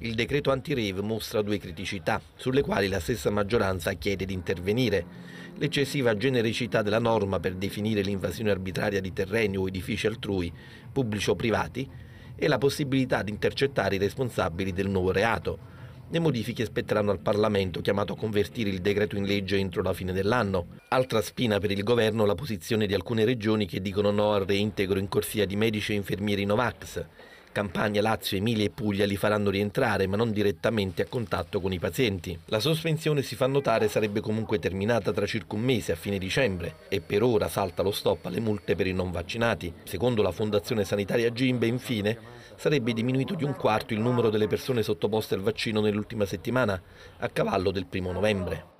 Il decreto anti-rave mostra due criticità, sulle quali la stessa maggioranza chiede di intervenire. L'eccessiva genericità della norma per definire l'invasione arbitraria di terreni o edifici altrui, pubblici o privati, e la possibilità di intercettare i responsabili del nuovo reato. Le modifiche spetteranno al Parlamento, chiamato a convertire il decreto in legge entro la fine dell'anno. Altra spina per il governo la posizione di alcune regioni che dicono no al reintegro in corsia di medici e infermieri Novax. Campania, Lazio, Emilia e Puglia li faranno rientrare, ma non direttamente a contatto con i pazienti. La sospensione, si fa notare, sarebbe comunque terminata tra circa un mese, a fine dicembre, e per ora salta lo stop alle multe per i non vaccinati. Secondo la Fondazione Sanitaria Gimbe, infine, sarebbe diminuito di un quarto il numero delle persone sottoposte al vaccino nell'ultima settimana, a cavallo del primo novembre.